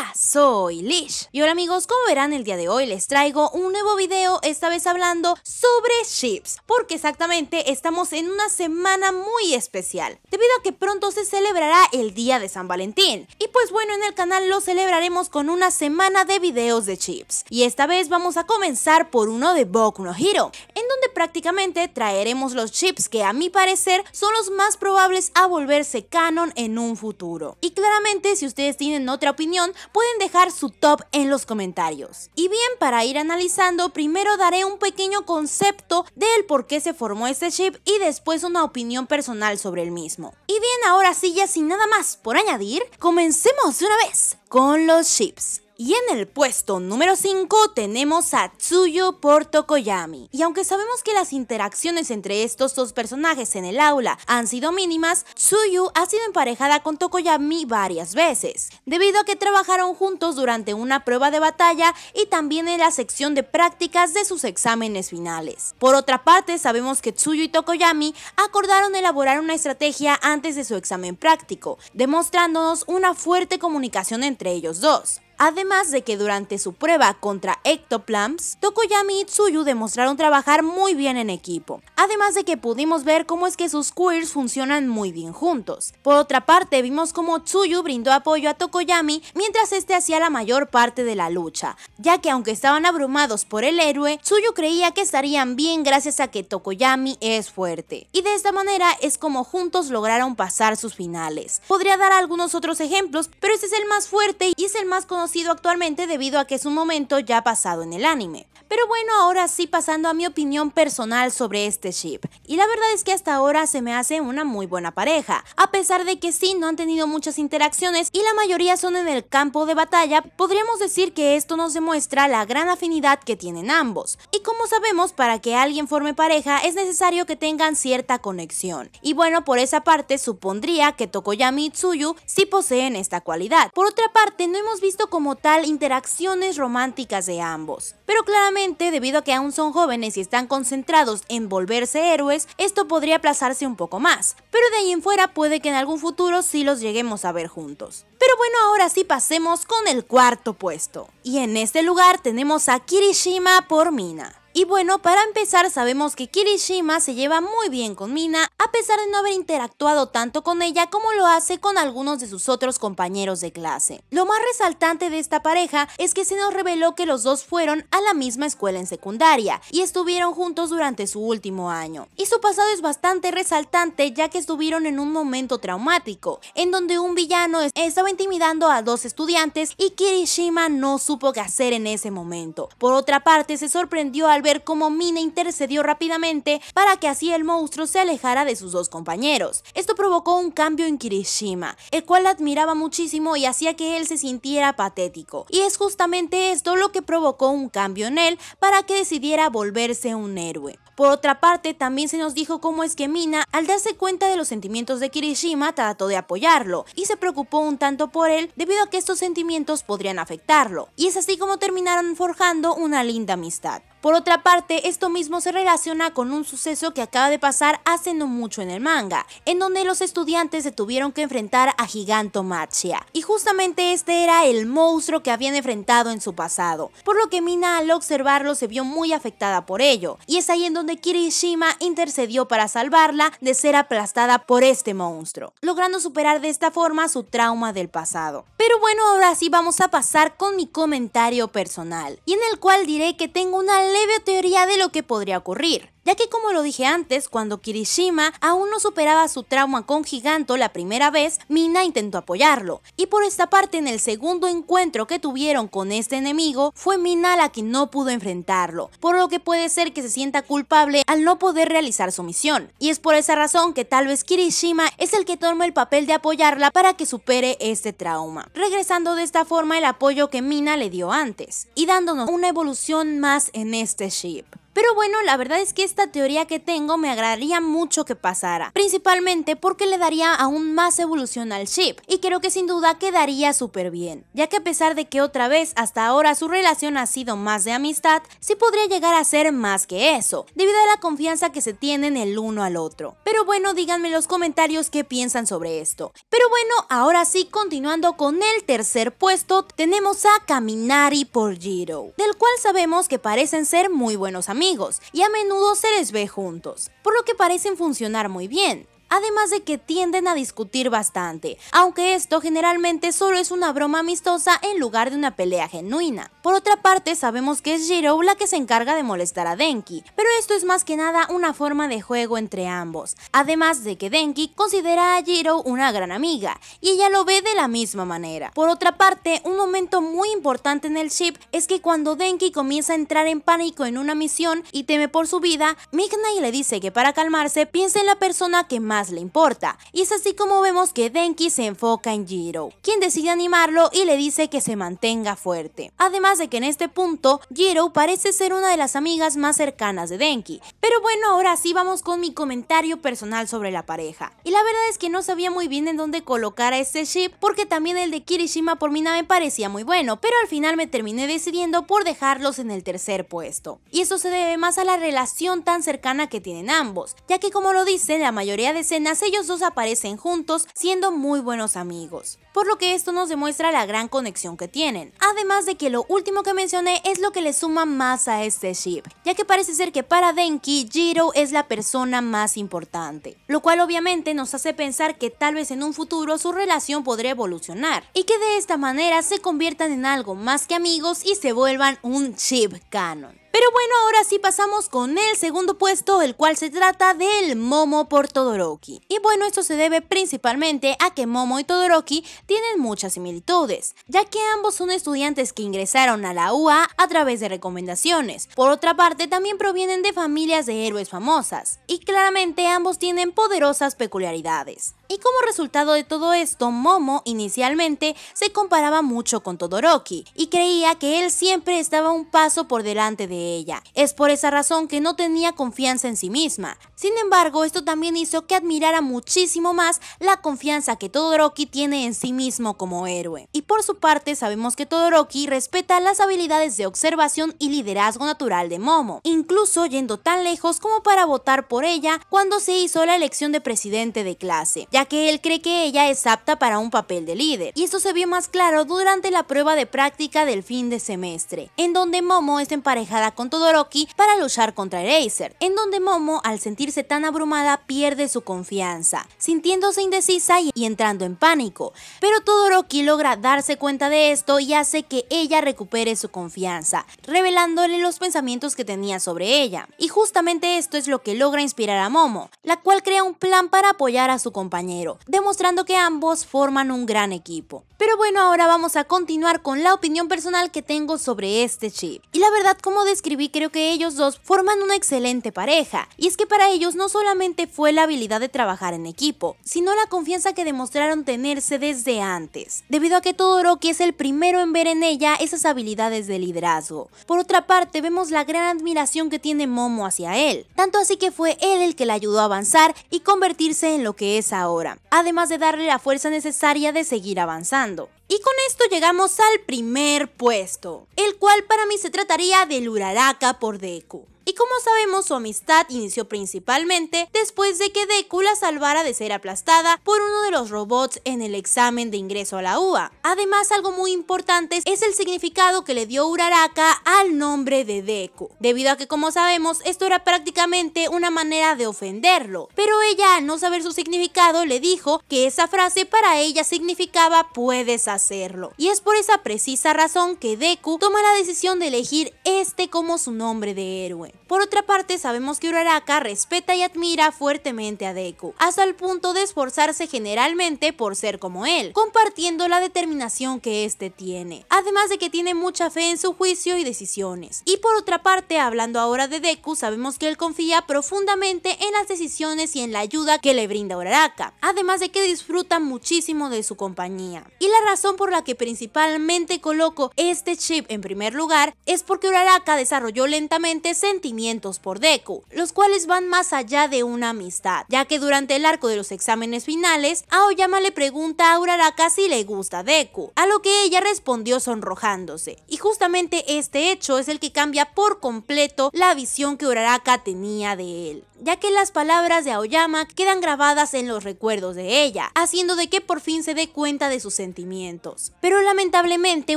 las soy Lish. Y hola amigos, como verán el día de hoy les traigo un nuevo video, esta vez hablando sobre chips, porque exactamente estamos en una semana muy especial, debido a que pronto se celebrará el día de San Valentín. Y pues bueno, en el canal lo celebraremos con una semana de videos de chips. Y esta vez vamos a comenzar por uno de Boku no Hero, en donde prácticamente traeremos los chips que a mi parecer son los más probables a volverse canon en un futuro. Y claramente si ustedes tienen otra opinión, pueden dejar su top en los comentarios. Y bien, para ir analizando, primero daré un pequeño concepto del por qué se formó este chip y después una opinión personal sobre el mismo. Y bien, ahora sí, ya sin nada más por añadir, comencemos de una vez con los chips. Y en el puesto número 5 tenemos a Tsuyu por Tokoyami. Y aunque sabemos que las interacciones entre estos dos personajes en el aula han sido mínimas, Tsuyu ha sido emparejada con Tokoyami varias veces, debido a que trabajaron juntos durante una prueba de batalla y también en la sección de prácticas de sus exámenes finales. Por otra parte, sabemos que Tsuyu y Tokoyami acordaron elaborar una estrategia antes de su examen práctico, demostrándonos una fuerte comunicación entre ellos dos. Además de que durante su prueba contra Hectoplams, Tokoyami y Tsuyu demostraron trabajar muy bien en equipo. Además de que pudimos ver cómo es que sus queers funcionan muy bien juntos. Por otra parte, vimos cómo Tsuyu brindó apoyo a Tokoyami mientras este hacía la mayor parte de la lucha, ya que aunque estaban abrumados por el héroe, Tsuyu creía que estarían bien gracias a que Tokoyami es fuerte. Y de esta manera es como juntos lograron pasar sus finales. Podría dar algunos otros ejemplos, pero este es el más fuerte y es el más conocido sido actualmente debido a que es un momento ya pasado en el anime. Pero bueno, ahora sí pasando a mi opinión personal sobre este ship. Y la verdad es que hasta ahora se me hace una muy buena pareja, a pesar de que sí no han tenido muchas interacciones y la mayoría son en el campo de batalla, podríamos decir que esto nos demuestra la gran afinidad que tienen ambos. Y como sabemos, para que alguien forme pareja es necesario que tengan cierta conexión. Y bueno, por esa parte supondría que Tokoyami y Tsuyu sí poseen esta cualidad. Por otra parte, no hemos visto como tal interacciones románticas de ambos. Pero claramente debido a que aún son jóvenes y están concentrados en volverse héroes, esto podría aplazarse un poco más, pero de ahí en fuera puede que en algún futuro sí los lleguemos a ver juntos. Pero bueno, ahora sí pasemos con el cuarto puesto. Y en este lugar tenemos a Kirishima por Mina. Y bueno, para empezar sabemos que Kirishima se lleva muy bien con Mina, a pesar de no haber interactuado tanto con ella como lo hace con algunos de sus otros compañeros de clase. Lo más resaltante de esta pareja es que se nos reveló que los dos fueron a la misma escuela en secundaria y estuvieron juntos durante su último año. Y su pasado es bastante resaltante ya que estuvieron en un momento traumático, en donde un villano estaba intimidando a dos estudiantes y Kirishima no supo qué hacer en ese momento. Por otra parte, se sorprendió al ver cómo Mina intercedió rápidamente para que así el monstruo se alejara de sus dos compañeros. Esto provocó un cambio en Kirishima, el cual admiraba muchísimo y hacía que él se sintiera patético. Y es justamente esto lo que provocó un cambio en él para que decidiera volverse un héroe. Por otra parte, también se nos dijo cómo es que Mina, al darse cuenta de los sentimientos de Kirishima, trató de apoyarlo y se preocupó un tanto por él debido a que estos sentimientos podrían afectarlo. Y es así como terminaron forjando una linda amistad. Por otra parte, esto mismo se relaciona con un suceso que acaba de pasar hace no mucho en el manga, en donde los estudiantes se tuvieron que enfrentar a Giganto Machia, y justamente este era el monstruo que habían enfrentado en su pasado, por lo que Mina al observarlo se vio muy afectada por ello, y es ahí en donde Kirishima intercedió para salvarla de ser aplastada por este monstruo, logrando superar de esta forma su trauma del pasado. Pero bueno, ahora sí vamos a pasar con mi comentario personal, y en el cual diré que tengo una leve teoría de lo que podría ocurrir ya que como lo dije antes, cuando Kirishima aún no superaba su trauma con Giganto la primera vez, Mina intentó apoyarlo. Y por esta parte, en el segundo encuentro que tuvieron con este enemigo, fue Mina la que no pudo enfrentarlo, por lo que puede ser que se sienta culpable al no poder realizar su misión. Y es por esa razón que tal vez Kirishima es el que toma el papel de apoyarla para que supere este trauma, regresando de esta forma el apoyo que Mina le dio antes, y dándonos una evolución más en este ship. Pero bueno, la verdad es que esta teoría que tengo me agradaría mucho que pasara, principalmente porque le daría aún más evolución al chip y creo que sin duda quedaría súper bien, ya que a pesar de que otra vez hasta ahora su relación ha sido más de amistad, sí podría llegar a ser más que eso, debido a la confianza que se tienen el uno al otro. Pero bueno, díganme en los comentarios qué piensan sobre esto. Pero bueno, ahora sí, continuando con el tercer puesto, tenemos a Kaminari por Jiro, del cual sabemos que parecen ser muy buenos amigos y a menudo se les ve juntos, por lo que parecen funcionar muy bien además de que tienden a discutir bastante, aunque esto generalmente solo es una broma amistosa en lugar de una pelea genuina. Por otra parte, sabemos que es Jiro la que se encarga de molestar a Denki, pero esto es más que nada una forma de juego entre ambos, además de que Denki considera a Jiro una gran amiga, y ella lo ve de la misma manera. Por otra parte, un momento muy importante en el ship es que cuando Denki comienza a entrar en pánico en una misión y teme por su vida, Mignai le dice que para calmarse piense en la persona que más le importa. Y es así como vemos que Denki se enfoca en Jiro, quien decide animarlo y le dice que se mantenga fuerte. Además de que en este punto, Jiro parece ser una de las amigas más cercanas de Denki. Pero bueno, ahora sí vamos con mi comentario personal sobre la pareja. Y la verdad es que no sabía muy bien en dónde colocar a este ship porque también el de Kirishima por Mina me parecía muy bueno, pero al final me terminé decidiendo por dejarlos en el tercer puesto. Y eso se debe más a la relación tan cercana que tienen ambos, ya que como lo dicen, la mayoría de escenas ellos dos aparecen juntos siendo muy buenos amigos, por lo que esto nos demuestra la gran conexión que tienen, además de que lo último que mencioné es lo que le suma más a este ship, ya que parece ser que para Denki, Jiro es la persona más importante, lo cual obviamente nos hace pensar que tal vez en un futuro su relación podría evolucionar, y que de esta manera se conviertan en algo más que amigos y se vuelvan un chip canon. Pero bueno, ahora sí pasamos con el segundo puesto, el cual se trata del Momo por Todoroki. Y bueno, esto se debe principalmente a que Momo y Todoroki tienen muchas similitudes, ya que ambos son estudiantes que ingresaron a la UA a través de recomendaciones. Por otra parte, también provienen de familias de héroes famosas, y claramente ambos tienen poderosas peculiaridades. Y como resultado de todo esto, Momo inicialmente se comparaba mucho con Todoroki y creía que él siempre estaba un paso por delante de ella. Es por esa razón que no tenía confianza en sí misma. Sin embargo, esto también hizo que admirara muchísimo más la confianza que Todoroki tiene en sí mismo como héroe. Y por su parte, sabemos que Todoroki respeta las habilidades de observación y liderazgo natural de Momo, incluso yendo tan lejos como para votar por ella cuando se hizo la elección de presidente de clase ya que él cree que ella es apta para un papel de líder. Y esto se vio más claro durante la prueba de práctica del fin de semestre, en donde Momo es emparejada con Todoroki para luchar contra Eraser, en donde Momo, al sentirse tan abrumada, pierde su confianza, sintiéndose indecisa y entrando en pánico. Pero Todoroki logra darse cuenta de esto y hace que ella recupere su confianza, revelándole los pensamientos que tenía sobre ella. Y justamente esto es lo que logra inspirar a Momo, la cual crea un plan para apoyar a su compañera demostrando que ambos forman un gran equipo. Pero bueno, ahora vamos a continuar con la opinión personal que tengo sobre este chip. Y la verdad, como describí, creo que ellos dos forman una excelente pareja. Y es que para ellos no solamente fue la habilidad de trabajar en equipo, sino la confianza que demostraron tenerse desde antes, debido a que Todoroki es el primero en ver en ella esas habilidades de liderazgo. Por otra parte, vemos la gran admiración que tiene Momo hacia él, tanto así que fue él el que la ayudó a avanzar y convertirse en lo que es ahora además de darle la fuerza necesaria de seguir avanzando. Y con esto llegamos al primer puesto, el cual para mí se trataría del Uraraka por Deku y como sabemos su amistad inició principalmente después de que Deku la salvara de ser aplastada por uno de los robots en el examen de ingreso a la UA. Además algo muy importante es el significado que le dio Uraraka al nombre de Deku, debido a que como sabemos esto era prácticamente una manera de ofenderlo, pero ella al no saber su significado le dijo que esa frase para ella significaba puedes hacerlo, y es por esa precisa razón que Deku toma la decisión de elegir este como su nombre de héroe. Por otra parte, sabemos que Uraraka respeta y admira fuertemente a Deku, hasta el punto de esforzarse generalmente por ser como él, compartiendo la determinación que éste tiene, además de que tiene mucha fe en su juicio y decisiones. Y por otra parte, hablando ahora de Deku, sabemos que él confía profundamente en las decisiones y en la ayuda que le brinda Uraraka, además de que disfruta muchísimo de su compañía. Y la razón por la que principalmente coloco este chip en primer lugar es porque Uraraka desarrolló lentamente sentimientos por Deku, los cuales van más allá de una amistad, ya que durante el arco de los exámenes finales, Aoyama le pregunta a Uraraka si le gusta Deku, a lo que ella respondió sonrojándose. Y justamente este hecho es el que cambia por completo la visión que Uraraka tenía de él ya que las palabras de Aoyama quedan grabadas en los recuerdos de ella, haciendo de que por fin se dé cuenta de sus sentimientos. Pero lamentablemente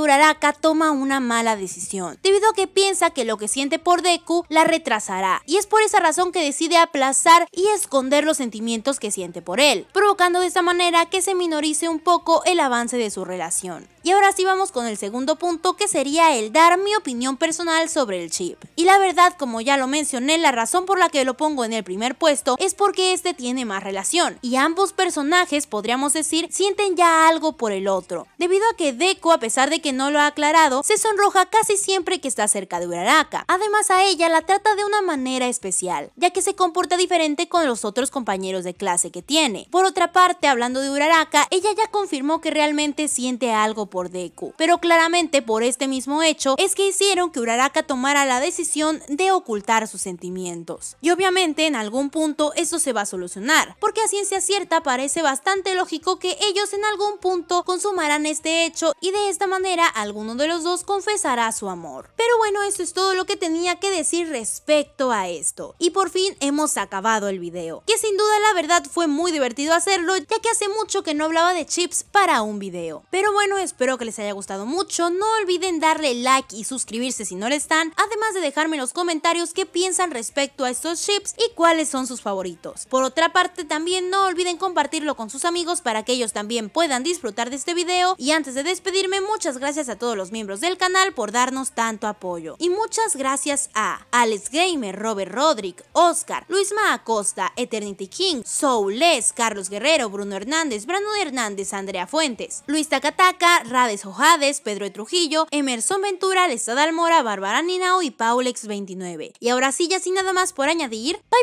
Uraraka toma una mala decisión, debido a que piensa que lo que siente por Deku la retrasará, y es por esa razón que decide aplazar y esconder los sentimientos que siente por él, provocando de esta manera que se minorice un poco el avance de su relación. Y ahora sí vamos con el segundo punto que sería el dar mi opinión personal sobre el chip. Y la verdad, como ya lo mencioné, la razón por la que lo pongo en el primer puesto es porque este tiene más relación y ambos personajes, podríamos decir, sienten ya algo por el otro. Debido a que Deku, a pesar de que no lo ha aclarado, se sonroja casi siempre que está cerca de Uraraka. Además a ella la trata de una manera especial, ya que se comporta diferente con los otros compañeros de clase que tiene. Por otra parte, hablando de Uraraka, ella ya confirmó que realmente siente algo por Deku. Pero claramente por este mismo hecho es que hicieron que Uraraka tomara la decisión de ocultar sus sentimientos. Y obviamente en algún punto eso se va a solucionar, porque a ciencia cierta parece bastante lógico que ellos en algún punto consumarán este hecho y de esta manera alguno de los dos confesará su amor. Pero bueno, eso es todo lo que tenía que decir respecto a esto. Y por fin hemos acabado el video, que sin duda la verdad fue muy divertido hacerlo ya que hace mucho que no hablaba de chips para un video. Pero bueno, espero Espero que les haya gustado mucho. No olviden darle like y suscribirse si no lo están. Además de dejarme en los comentarios qué piensan respecto a estos chips y cuáles son sus favoritos. Por otra parte, también no olviden compartirlo con sus amigos para que ellos también puedan disfrutar de este video. Y antes de despedirme, muchas gracias a todos los miembros del canal por darnos tanto apoyo. Y muchas gracias a Alex Gamer, Robert Rodrick, Oscar, Luis Acosta, Eternity King, Soules, Carlos Guerrero, Bruno Hernández, Brando Hernández, Andrea Fuentes, Luis Takataka, Rades Ojades, Pedro de Trujillo, Emerson Ventura, Lestada Almora, Bárbara Ninao y Paulex 29. Y ahora sí, ya sin nada más por añadir, bye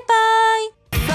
bye.